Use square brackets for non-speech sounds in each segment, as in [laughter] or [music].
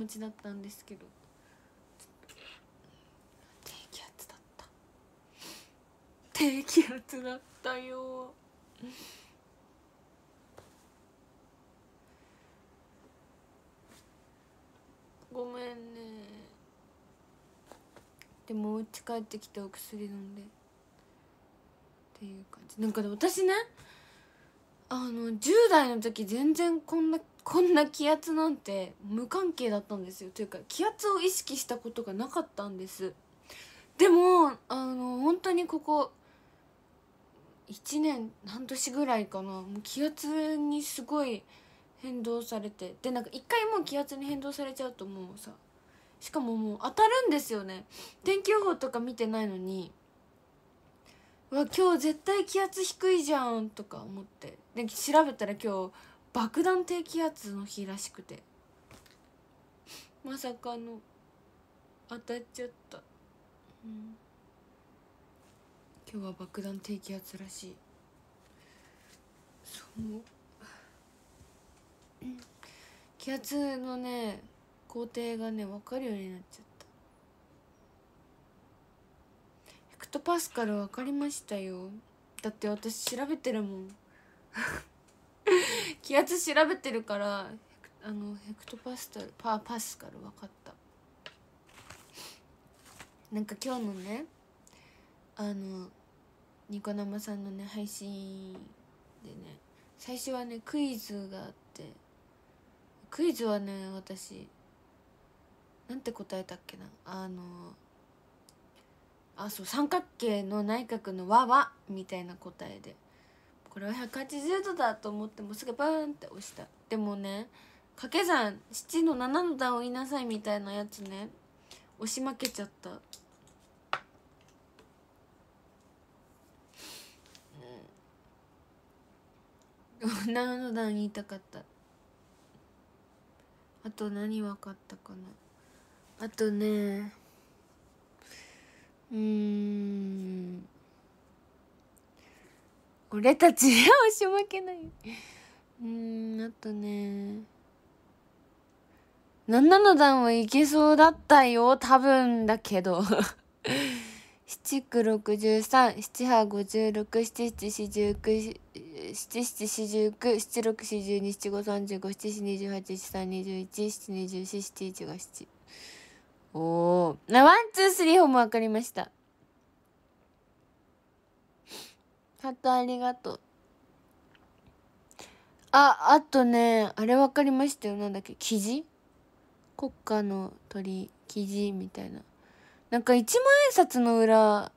持ちだったんですけど低気圧だった低気圧だったよごめんねでも家帰ってきてお薬飲んでっていう感じなんかで私ねあの10代の時全然こんなこんな気圧なんて無関係だったんですよというか気圧を意識したことがなかったんですでもあの本当にここ1年半年ぐらいかなもう気圧にすごい変動されてでなんか一回もう気圧に変動されちゃうともうさしかももう当たるんですよね天気予報とか見てないのにうわ今日絶対気圧低いじゃんとか思ってで調べたら今日爆弾低気圧の日らしくてまさかの当たっちゃった、うん、今日は爆弾低気圧らしいそう気圧のね工程がね分かるようになっちゃったヘクトパスカル分かりましたよだって私調べてるもん [laughs] [laughs] 気圧調べてるからあのヘクトパスタルパパスカル分かったなんか今日のねあのニコ生さんのね配信でね最初はねクイズがあってクイズはね私なんて答えたっけなあのあそう三角形の内角の和はみたいな答えでこれは180度だと思ってもすぐバーンって押したでもね掛け算7の7の段を言いなさいみたいなやつね押し負けちゃった7の段言いたかったあと何分かったかなあとねうん俺たちは押し負けないうんあとね7の段はいけそうだったよ多分だけど七九六十三七八五十六七七四十九七七四十九七六四十二七五三十五七四二十八七三二十一七二十四七一が七おーなワンツースリーホーム分かりましたハートありがとう。あ、あとね、あれ分かりましたよ。なんだっけ、キジ国家の鳥、キジみたいな。なんか一万円札の裏、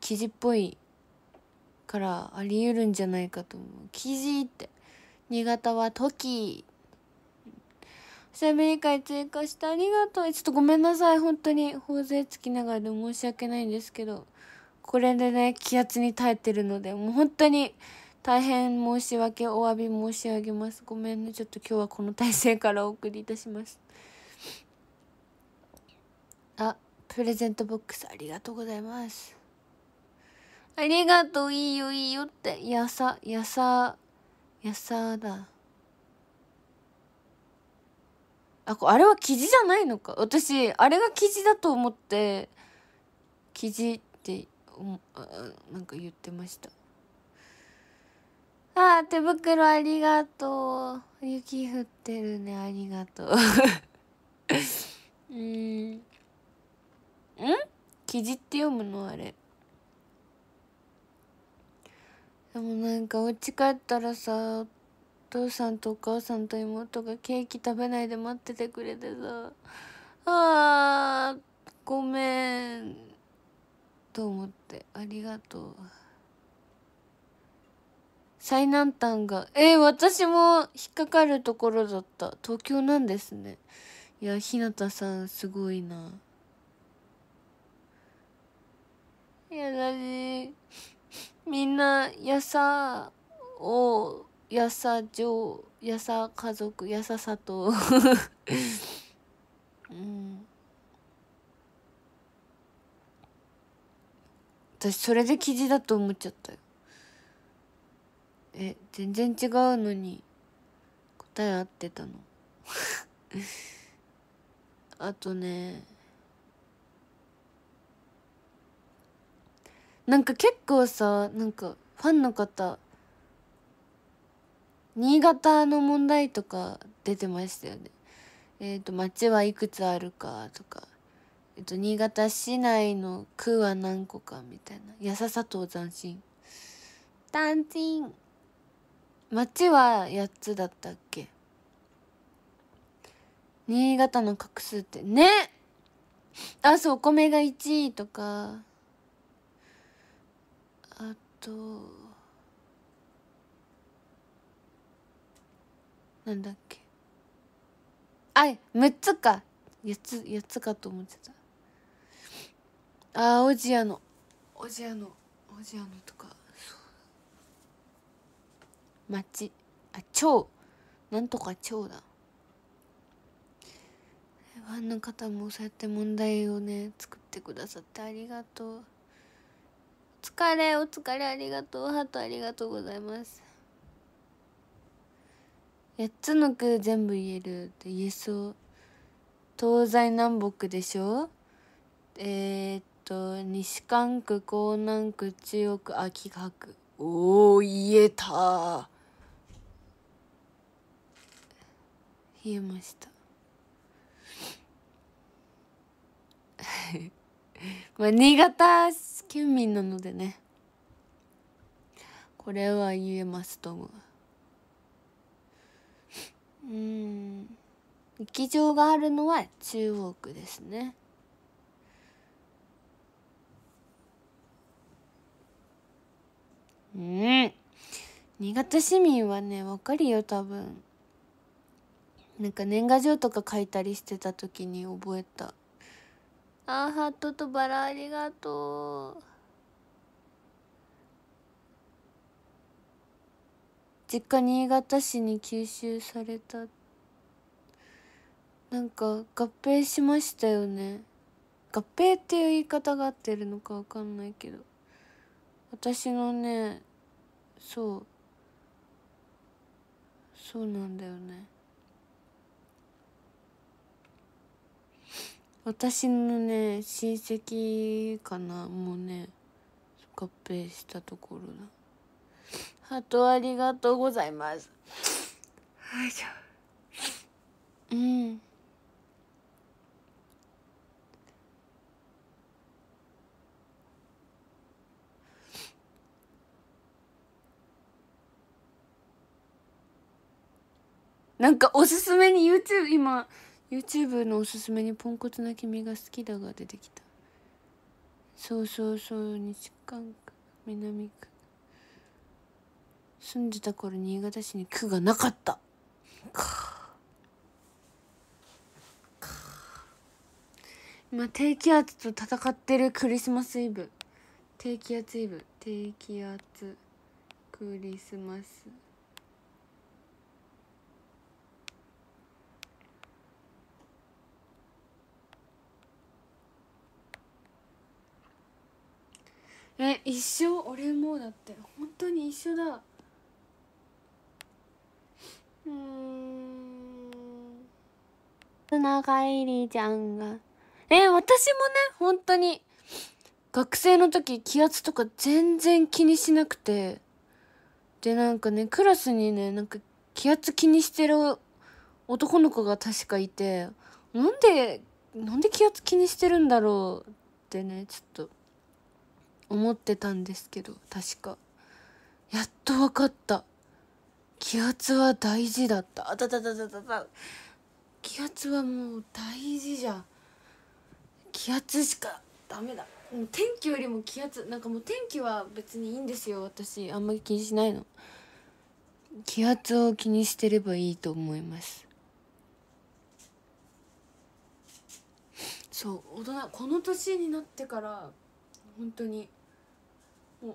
キジっぽいからあり得るんじゃないかと思う。キジって。新潟はトキ。おしゃべり会追加してありがとう。ちょっとごめんなさい。本当に、頬杖つきながらで申し訳ないんですけど。これでね、気圧に耐えてるので、もう本当に大変申し訳、お詫び申し上げます。ごめんね、ちょっと今日はこの体勢からお送りいたします。あ、プレゼントボックスありがとうございます。ありがとう、いいよ、いいよって、やさ、やさ、やさだ。あ、あれは生地じゃないのか。私、あれが生地だと思って、生地なんか言ってましたああ手袋ありがとう雪降ってるねありがとう [laughs] うんん記事って読むのあれでもなんかお家帰ったらさお父さんとお母さんと妹がケーキ食べないで待っててくれてさあーごめんと思ってありがとう最南端がえー、私も引っかかるところだった東京なんですねいやひなたさんすごいなやだしみんなやさをやさう。やさ家族やささと [laughs] うん私それで記事だと思っちゃったよえ全然違うのに答え合ってたの [laughs] あとねなんか結構さなんかファンの方新潟の問題とか出てましたよねえっ、ー、と「町はいくつあるか」とかえっと、新潟市内の区は何個かみたいな。やさと斬新。斬新町は8つだったっけ新潟の画数ってねあ、そう、お米が1位とか。あと、なんだっけ。あ、6つか。8つ、8つかと思ってた。あおじやのおじやのおじやのとか町あ町なんとか町だファンの方もそうやって問題をね作ってくださってありがとうお疲れお疲れありがとうハートありがとうございます8つの句全部言えるって言えそう東西南北でしょえー、と西関区江南区中央区秋葉区おお言えた言えました [laughs] まあ新潟県民なのでねこれは言えますと思ううん劇場 [laughs] [laughs] があるのは中央区ですねうん新潟市民はねわかるよ多分なんか年賀状とか書いたりしてた時に覚えたあーハットとバラありがとう実家新潟市に吸収されたなんか合併しましたよね合併っていう言い方が合ってるのか分かんないけど私のねそうそうなんだよね私のね親戚かなもうね合併したところだハートありがとうございますはいしょうんなんかおすすめに YouTube 今 YouTube のおすすめに「ポンコツな君が好きだ」が出てきたそうそうそう西館区南区住んでた頃新潟市に区がなかったか今低気圧と戦ってるクリスマスイブ低気圧イブ低気圧クリスマスえ一緒俺もだって本当に一緒だうんつながりちゃんがえ私もね本当に学生の時気圧とか全然気にしなくてでなんかねクラスにねなんか気圧気にしてる男の子が確かいてなんでなんで気圧気にしてるんだろうってねちょっと。思ってたんですけど確かやっと分かった気圧は大事だったあたたたたたた気圧はもう大事じゃん気圧しかダメだもう天気よりも気圧なんかもう天気は別にいいんですよ私あんまり気にしないの気圧を気にしてればいいと思いますそう大人この年になってから本当にもう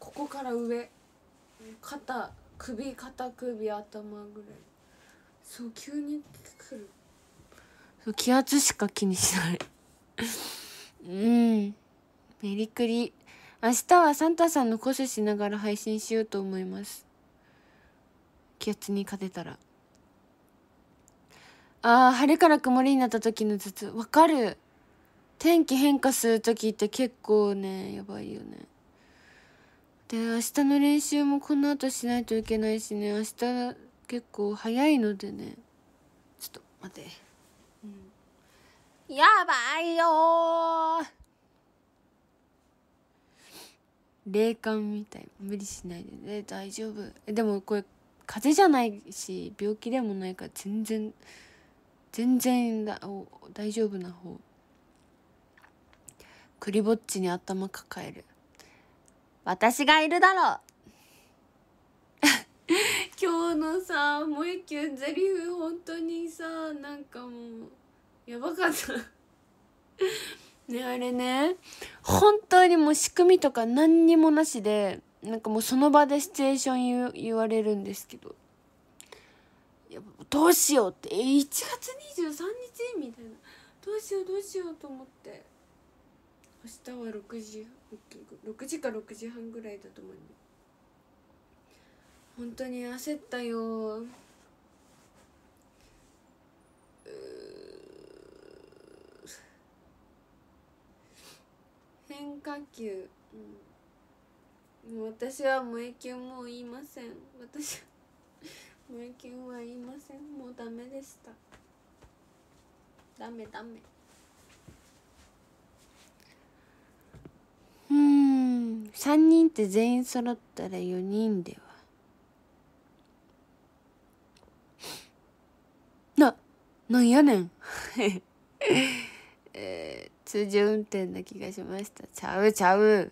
ここから上肩首肩首頭ぐらいそう急にくるそう気圧しか気にしないうんメリクリ明日はサンタさんのコスしながら配信しようと思います気圧に勝てたらあー晴れから曇りになった時の頭痛わかる天気変化する時って結構ねやばいよねで明日の練習もこの後しないといけないしね明日結構早いのでねちょっと待って、うん、やばいよ霊感みたい無理しないでね大丈夫でもこれ風邪じゃないし病気でもないから全然全然だお大丈夫な方クリぼっちに頭抱える私がいるだろう [laughs] 今日のさもえきゅんゼリフ本当にさなんかもうやばかったねあれね本当にもう仕組みとか何にもなしでなんかもうその場でシチュエーション言言われるんですけどやどうしようってえ1月23日みたいなどうしようどうしようと思って明日は6時。6時か6時半ぐらいだと思う本当に焦ったよう変化球、うん、もう私は萌球も言いません私は萌球は言いませんもうダメでしたダメダメ3人って全員揃ったら4人ではななんやねん、[laughs] えー、通常運転な気がしましたちゃうちゃう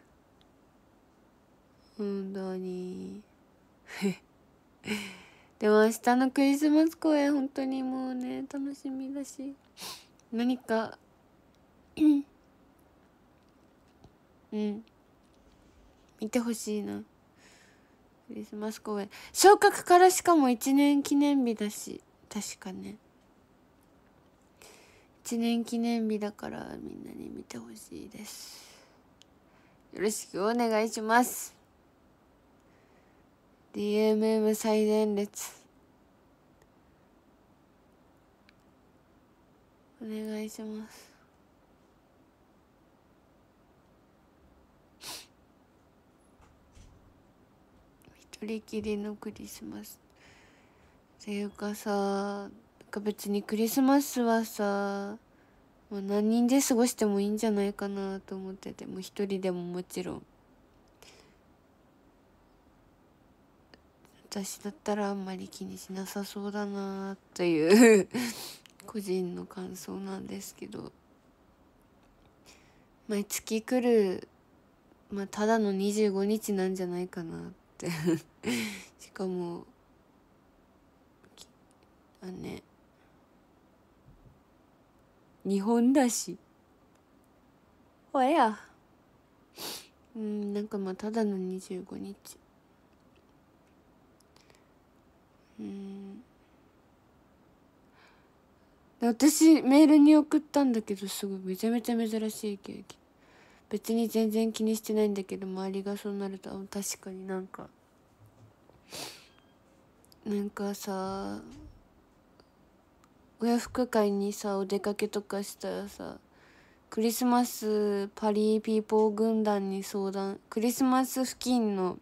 本当に [laughs] でも明日のクリスマス公演本当にもうね楽しみだし何かうん見てほしいなクリスマス公演昇格からしかも1年記念日だし確かね1年記念日だからみんなに見てほしいですよろしくお願いします DMM 最前列お願いしますそり切りのクリスマスっていうかさなんか別にクリスマスはさもう何人で過ごしてもいいんじゃないかなと思っててもう一人でももちろん私だったらあんまり気にしなさそうだなという [laughs] 個人の感想なんですけど毎月来るまあただの25日なんじゃないかなって [laughs] [laughs] しかもあね日本だしほやうんなんかまあただの25日うん私メールに送ったんだけどすごいめちゃめちゃ珍しいケーキ別に全然気にしてないんだけど周りがそうなると確かになんかなんかさ親服会にさお出かけとかしたらさクリスマスパリーピーポー軍団に相談クリスマス付近の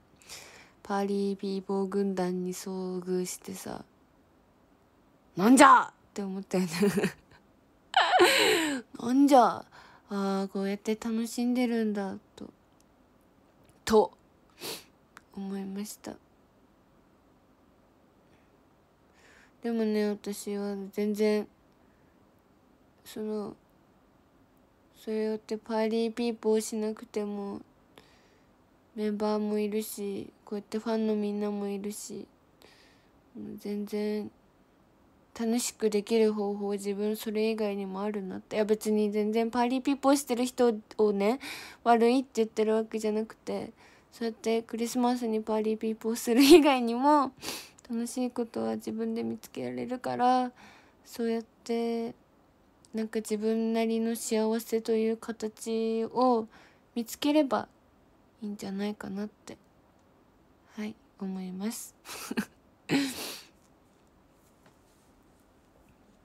パリーピーポー軍団に遭遇してさなんじゃって思ったよねなんじゃああこうやって楽しんでるんだとと思いました。でもね私は全然そのそれよってパーリーピーポーしなくてもメンバーもいるしこうやってファンのみんなもいるし全然楽しくできる方法自分それ以外にもあるなっていや別に全然パーリーピーポーしてる人をね悪いって言ってるわけじゃなくてそうやってクリスマスにパーリーピーポーする以外にも楽しいことは自分で見つけられるからそうやってなんか自分なりの幸せという形を見つければいいんじゃないかなってはい思います [laughs]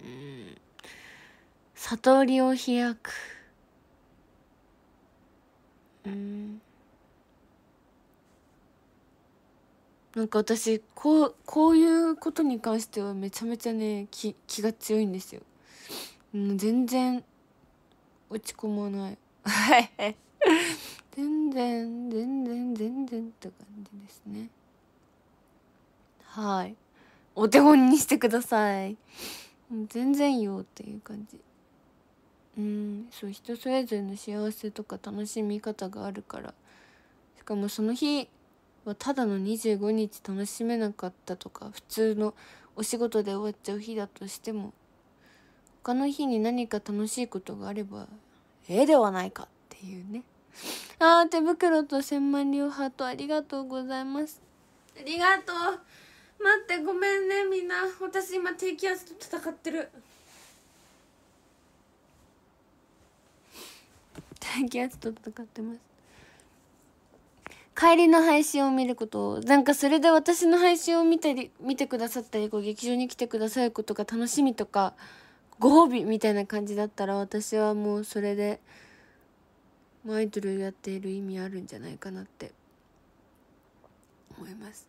うん悟りを開くうんなんか私こうこういうことに関してはめちゃめちゃね気気が強いんですよ。もう全然落ち込まない。全然全然全然って感じですね。はい。お手本にしてください。全然よっていう感じ。うん、そう人それぞれの幸せとか楽しみ方があるから。しかもその日はただの25日楽しめなかったとか普通のお仕事で終わっちゃう日だとしても他の日に何か楽しいことがあればええではないかっていうねあー手袋と千万両ハートありがとうございますありがとう待ってごめんねみんな私今低気圧と戦ってる低気圧と戦ってます帰りの配信を見ることなんかそれで私の配信を見たり見てくださったりこう劇場に来てくださることが楽しみとかご褒美みたいな感じだったら私はもうそれでアイドルやっている意味あるんじゃないかなって思います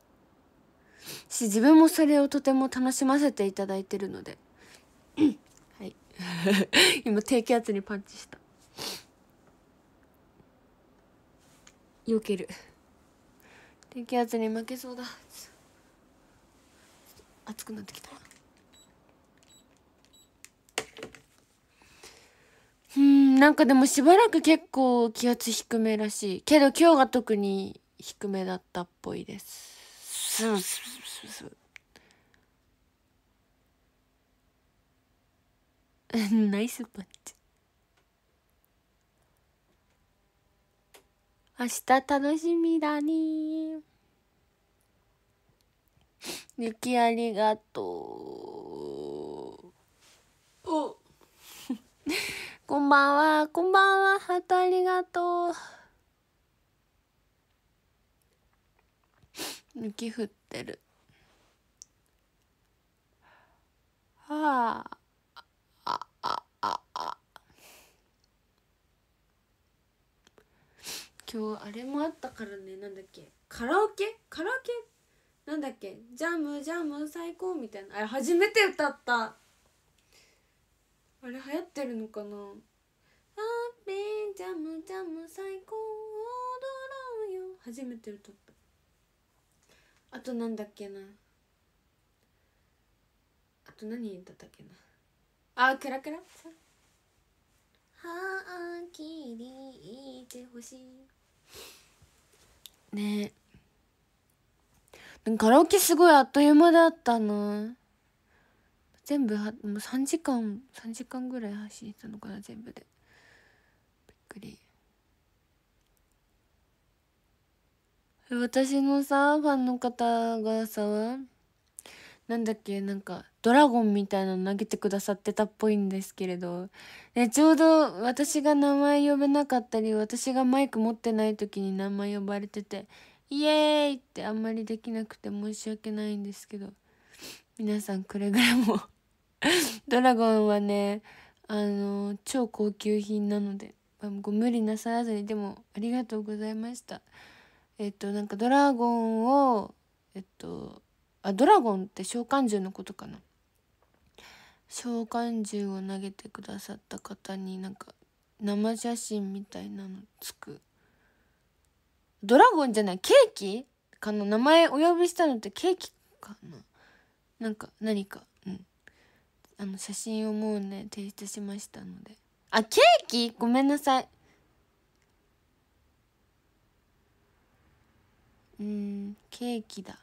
し自分もそれをとても楽しませていただいてるので [coughs] はい [laughs] 今低気圧にパンチしたよける。低気圧に負けそうだ暑くなってきたうんなんかでもしばらく結構気圧低めらしいけど今日が特に低めだったっぽいですスースースースー [laughs] ナイスパッチ明日楽しみだね。雪ありがとう。お [laughs] こんばんは、こんばんは、ハートありがとう。雪降ってる。はあ。今日あれもあったからねなんだっけカラオケカラオケなんだっけジャムジャム最高みたいなあれ初めて歌ったあれ流行ってるのかなハッピージャムジャム最高踊ろうよ初めて歌ったあとなんだっけなあと何だったっけなあクラクラはあきりいてほしいねカラオケすごいあっという間だったな全部はもう3時間3時間ぐらい走ったのかな全部でびっくり私のさファンの方がさなんだっけなんかドラゴンみたいなの投げてくださってたっぽいんですけれど、ね、ちょうど私が名前呼べなかったり私がマイク持ってない時に名前呼ばれててイエーイってあんまりできなくて申し訳ないんですけど皆さんくれぐれも [laughs] ドラゴンはねあの超高級品なのでご無理なさらずにでもありがとうございましたえっとなんかドラゴンをえっとあドラゴンって召喚獣のことかな召喚獣を投げてくださった方になんか生写真みたいなのつくドラゴンじゃないケーキかな名前お呼びしたのってケーキかななんか何かうんあの写真をもうね提出しましたのであケーキごめんなさいうんケーキだ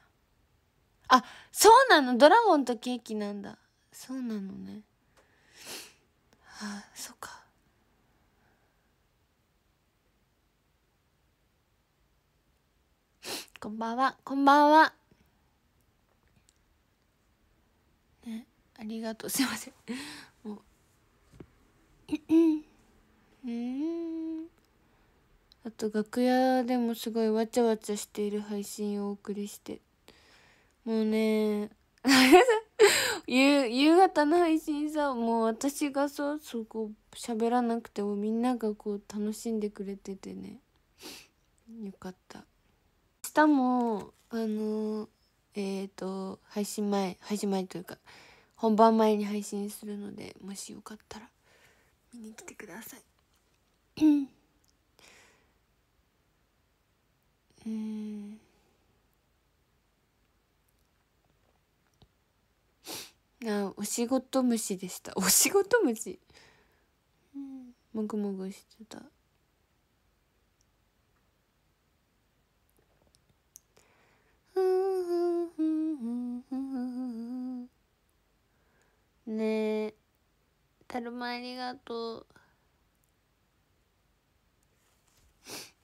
あそうなのドラゴンとケーキなんだそうなのねあそっかこんばんはこんばんはねありがとうすいませんもううんあと楽屋でもすごいわちゃわちゃしている配信をお送りしてもうね、[laughs] 夕、夕方の配信さ、もう私がさ、そこ喋らなくてもみんながこう楽しんでくれててね。よかった。明日も、あの、えっ、ー、と、配信前、配信前というか、本番前に配信するので、もしよかったら、見に来てください。[clears throat] うん。あお仕事虫でした [laughs] お仕事虫うんもぐもぐしてたねえたるまありがと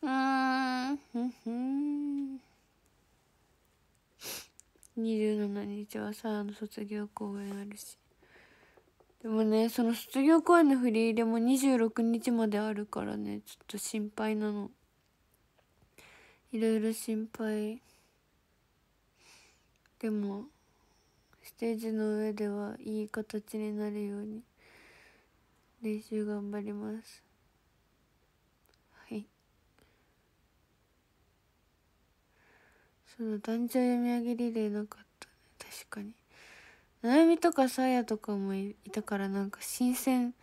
ううんふんふん27日はサラの卒業公演あるしでもねその卒業公演の振り入れも26日まであるからねちょっと心配なのいろいろ心配でもステージの上ではいい形になるように練習頑張りますその団長読み上げリレーなかったね確かに悩みとかさやとかもいたからなんか新鮮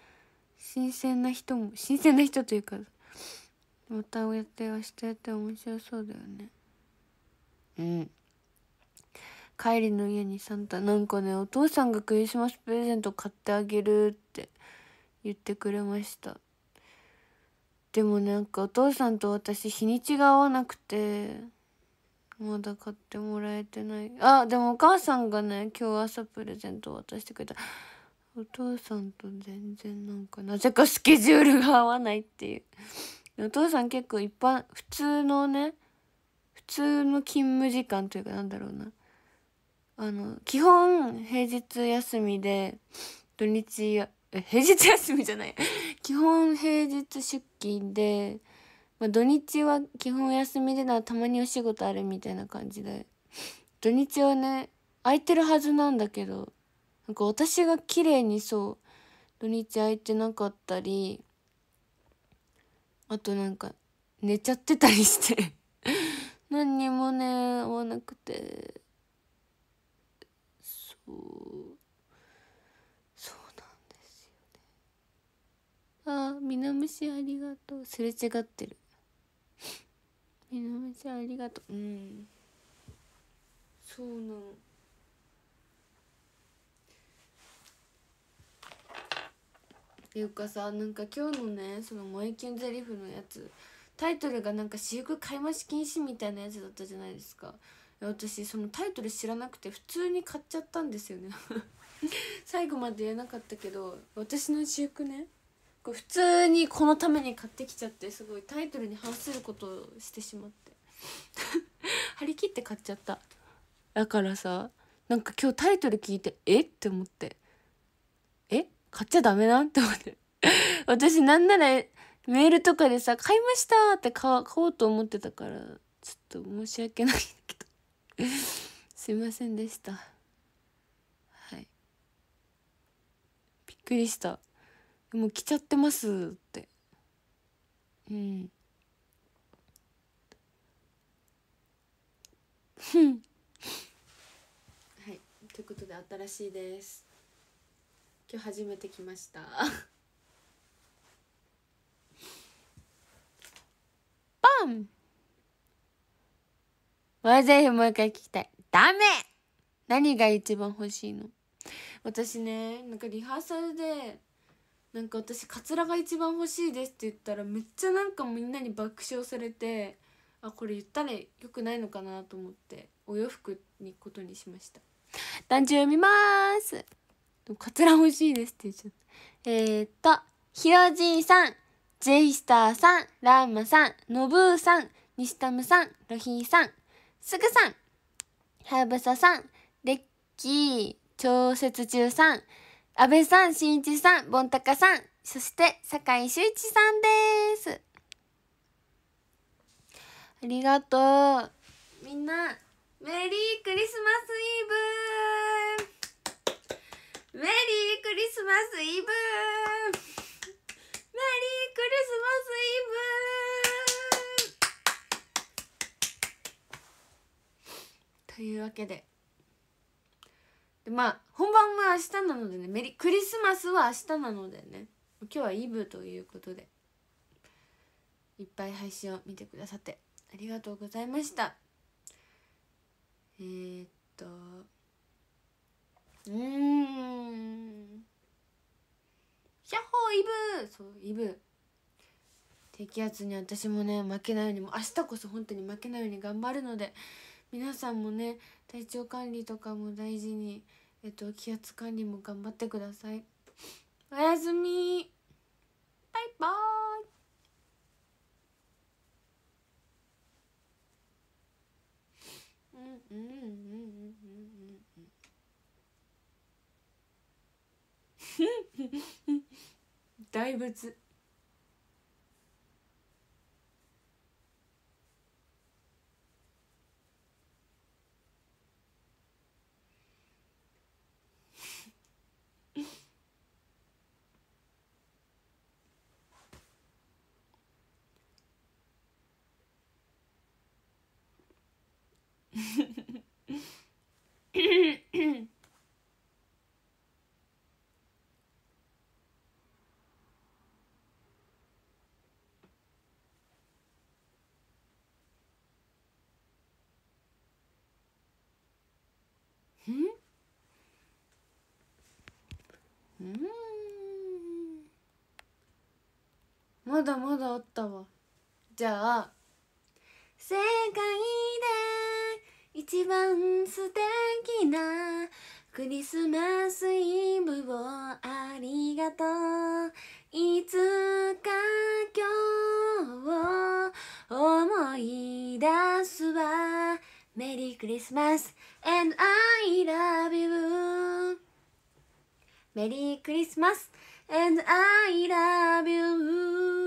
新鮮な人も新鮮な人というかまたやって明日やって面白そうだよねうん帰りの家にサンタなんかねお父さんがクリスマスプレゼント買ってあげるって言ってくれましたでもなんかお父さんと私日にちが合わなくてまだ買ってもらえてないあでもお母さんがね今日朝プレゼントを渡してくれたお父さんと全然なんかなぜかスケジュールが合わないっていうお父さん結構一般普通のね普通の勤務時間というかなんだろうなあの基本平日休みで土日や平日休みじゃない基本平日出勤でまあ、土日は基本お休みでなたまにお仕事あるみたいな感じで土日はね空いてるはずなんだけどなんか私が綺麗にそう土日空いてなかったりあとなんか寝ちゃってたりして [laughs] 何にもね合わなくてそうそうなんですよねああ南虫ありがとうすれ違ってるみなめちゃんありがとううんそうなのていうかさなんか今日のねその萌えキュンゼリフのやつタイトルがなんか私服買い増し禁止みたいなやつだったじゃないですか私そのタイトル知らなくて普通に買っちゃったんですよね [laughs] 最後まで言えなかったけど私の私服ね普通にこのために買ってきちゃってすごいタイトルに反することをしてしまって [laughs] 張り切って買っちゃっただからさなんか今日タイトル聞いてえって思ってえ買っちゃダメなって思って [laughs] 私なんならメールとかでさ「買いました!」って買おうと思ってたからちょっと申し訳ないけど [laughs] すいませんでしたはいびっくりしたもう来ちゃってますってうん [laughs] はいということで新しいです今日初めて来ました [laughs] パンワーもう一回聞きたいダメ何が一番欲しいの私ねなんかリハーサルでなんか私カツラが一番欲しいですって言ったらめっちゃなんかみんなに爆笑されてあこれ言ったらよくないのかなと思ってお洋服にことにしました団長読みますカツラ欲しいですって言っちゃったえー、っとひろじいさんジェイスターさんラーマさんノブーさん西タムさんロヒーさんすぐさんはやぶささんデッキー調節中さん安倍さん、新一さん、ボンタカさん、そして坂井秀一さんです。ありがとう。みんな、メリークリスマスイブメリークリスマスイブメリークリスマスイブというわけで。でまあ本番は明日なのでねメリクリスマスは明日なのでね今日はイブということでいっぱい配信を見てくださってありがとうございましたえー、っとうんャッホーイブそうイブ低気圧に私もね負けないようにも明日こそ本当に負けないように頑張るので皆さんもね体調管理とかも大事に、えっと、気圧管理も頑張ってくださいおやすみバイバイうんうんうんうんうん [laughs] 大仏うんまだまだあったわじゃあ世界で一番素敵なクリスマスイブをありがとういつか今日を思い出すわメリークリスマス and I love you メリークリスマス and I love you